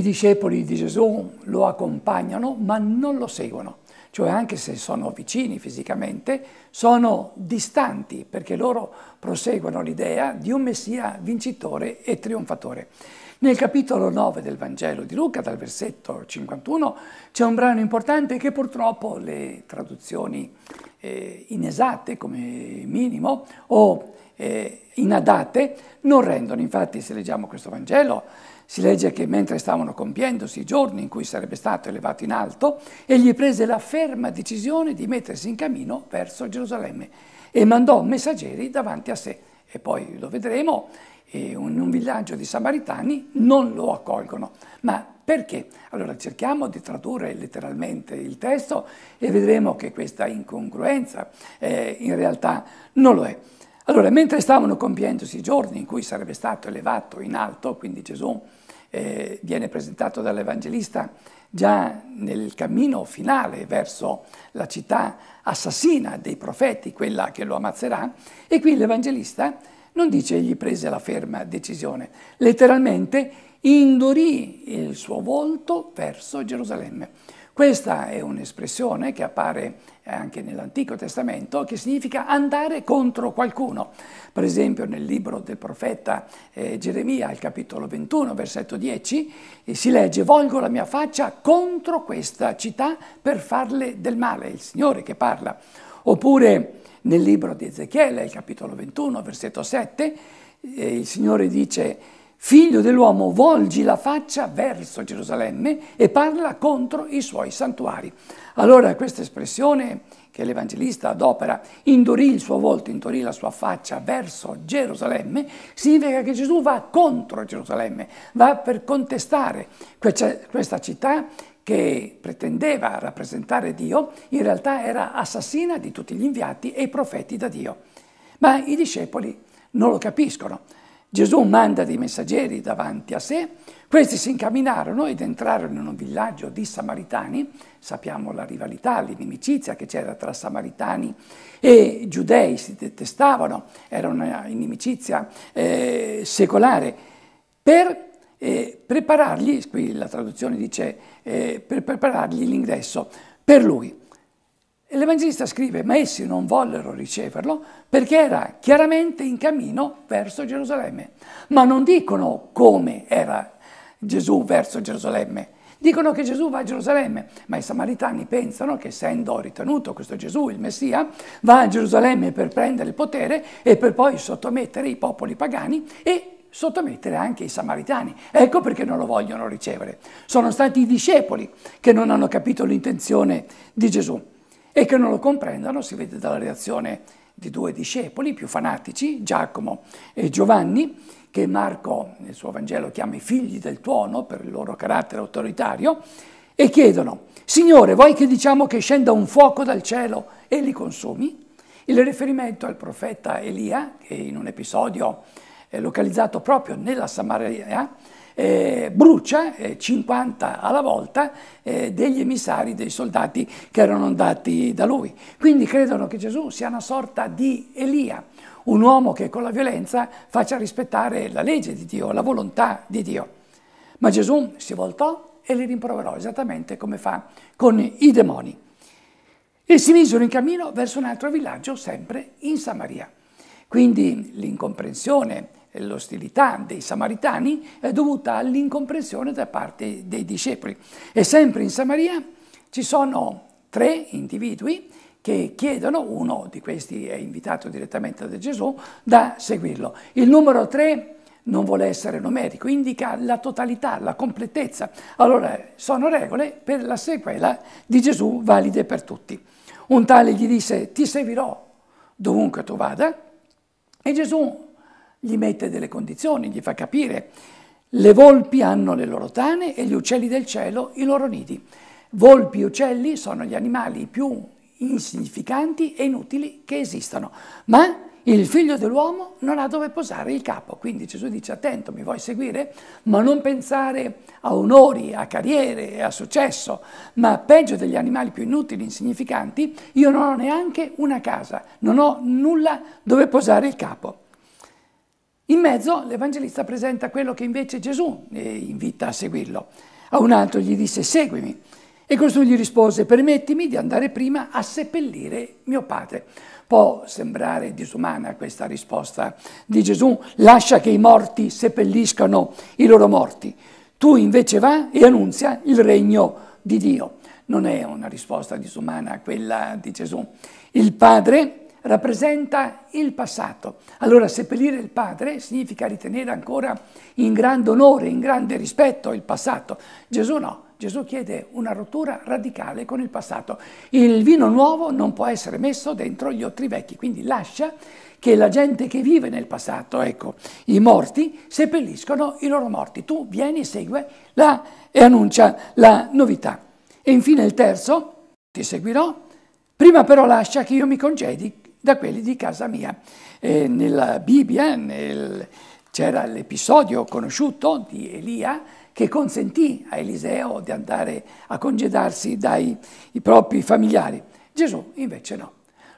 I discepoli di Gesù lo accompagnano ma non lo seguono, cioè anche se sono vicini fisicamente, sono distanti perché loro proseguono l'idea di un Messia vincitore e trionfatore. Nel capitolo 9 del Vangelo di Luca, dal versetto 51, c'è un brano importante che purtroppo le traduzioni eh, inesatte come minimo o eh, inadatte non rendono. Infatti se leggiamo questo Vangelo si legge che mentre stavano compiendosi i giorni in cui sarebbe stato elevato in alto, egli prese la ferma decisione di mettersi in cammino verso Gerusalemme e mandò messaggeri davanti a sé. E poi lo vedremo, in un villaggio di Samaritani non lo accolgono. Ma perché? Allora cerchiamo di tradurre letteralmente il testo e vedremo che questa incongruenza eh, in realtà non lo è. Allora, mentre stavano compiendosi i giorni in cui sarebbe stato elevato in alto, quindi Gesù eh, viene presentato dall'Evangelista già nel cammino finale verso la città assassina dei profeti, quella che lo ammazzerà, e qui l'Evangelista non dice egli prese la ferma decisione, letteralmente indurì il suo volto verso Gerusalemme. Questa è un'espressione che appare eh, anche nell'Antico Testamento che significa andare contro qualcuno. Per esempio nel libro del profeta eh, Geremia, al capitolo 21, versetto 10, eh, si legge «Volgo la mia faccia contro questa città per farle del male». È il Signore che parla. Oppure nel libro di Ezechiele, al capitolo 21, versetto 7, eh, il Signore dice Figlio dell'uomo, volgi la faccia verso Gerusalemme e parla contro i suoi santuari. Allora questa espressione che l'Evangelista adopera, indurì il suo volto, indorì la sua faccia verso Gerusalemme, significa che Gesù va contro Gerusalemme, va per contestare questa città che pretendeva rappresentare Dio, in realtà era assassina di tutti gli inviati e i profeti da Dio. Ma i discepoli non lo capiscono. Gesù manda dei messaggeri davanti a sé, questi si incamminarono ed entrarono in un villaggio di Samaritani, sappiamo la rivalità, l'inimicizia che c'era tra Samaritani e Giudei, si detestavano, era un'inimicizia eh, secolare, per eh, preparargli, qui la traduzione dice, eh, per preparargli l'ingresso per lui. E l'Evangelista scrive, ma essi non vollero riceverlo perché era chiaramente in cammino verso Gerusalemme. Ma non dicono come era Gesù verso Gerusalemme. Dicono che Gesù va a Gerusalemme, ma i samaritani pensano che essendo ritenuto questo Gesù il Messia, va a Gerusalemme per prendere il potere e per poi sottomettere i popoli pagani e sottomettere anche i samaritani. Ecco perché non lo vogliono ricevere. Sono stati i discepoli che non hanno capito l'intenzione di Gesù e che non lo comprendano si vede dalla reazione di due discepoli più fanatici, Giacomo e Giovanni, che Marco nel suo Vangelo chiama i figli del tuono per il loro carattere autoritario, e chiedono, Signore, vuoi che diciamo che scenda un fuoco dal cielo e li consumi? Il riferimento al profeta Elia, che in un episodio è localizzato proprio nella Samaria, eh, brucia eh, 50 alla volta eh, degli emissari, dei soldati che erano andati da lui. Quindi credono che Gesù sia una sorta di Elia, un uomo che con la violenza faccia rispettare la legge di Dio, la volontà di Dio. Ma Gesù si voltò e li rimproverò esattamente come fa con i demoni. E si misero in cammino verso un altro villaggio, sempre in Samaria. Quindi l'incomprensione, eh, l'ostilità dei samaritani è dovuta all'incomprensione da parte dei discepoli. E sempre in Samaria ci sono tre individui che chiedono, uno di questi è invitato direttamente da Gesù, da seguirlo. Il numero tre non vuole essere numerico, indica la totalità, la completezza. Allora sono regole per la sequela di Gesù valide per tutti. Un tale gli disse ti seguirò dovunque tu vada e Gesù gli mette delle condizioni, gli fa capire. Le volpi hanno le loro tane e gli uccelli del cielo i loro nidi. Volpi e uccelli sono gli animali più insignificanti e inutili che esistano, ma il figlio dell'uomo non ha dove posare il capo. Quindi Gesù dice attento, mi vuoi seguire, ma non pensare a onori, a carriere e a successo, ma peggio degli animali più inutili, e insignificanti, io non ho neanche una casa, non ho nulla dove posare il capo. In mezzo l'Evangelista presenta quello che invece Gesù eh, invita a seguirlo. A un altro gli disse seguimi e costui gli rispose permettimi di andare prima a seppellire mio padre. Può sembrare disumana questa risposta di Gesù, lascia che i morti seppelliscano i loro morti. Tu invece va e annunzia il regno di Dio. Non è una risposta disumana quella di Gesù. Il padre rappresenta il passato. Allora seppellire il padre significa ritenere ancora in grande onore, in grande rispetto il passato. Gesù no, Gesù chiede una rottura radicale con il passato. Il vino nuovo non può essere messo dentro gli otri vecchi, quindi lascia che la gente che vive nel passato, ecco, i morti, seppelliscono i loro morti. Tu vieni, segue la, e annuncia la novità. E infine il terzo, ti seguirò, prima però lascia che io mi congedi da quelli di casa mia. Eh, nella Bibbia nel, c'era l'episodio conosciuto di Elia che consentì a Eliseo di andare a congedarsi dai propri familiari. Gesù invece no.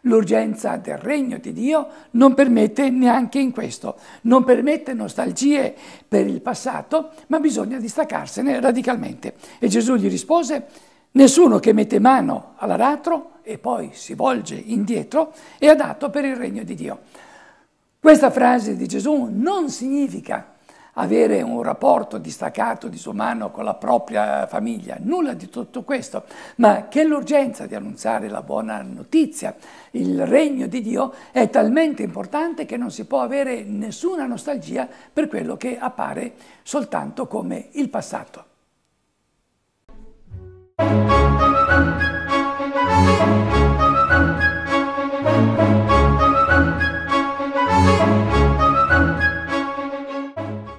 L'urgenza del regno di Dio non permette neanche in questo, non permette nostalgie per il passato, ma bisogna distaccarsene radicalmente. E Gesù gli rispose, nessuno che mette mano all'aratro e poi si volge indietro, è adatto per il regno di Dio. Questa frase di Gesù non significa avere un rapporto distaccato, disumano con la propria famiglia, nulla di tutto questo, ma che l'urgenza di annunciare la buona notizia, il regno di Dio è talmente importante che non si può avere nessuna nostalgia per quello che appare soltanto come il passato.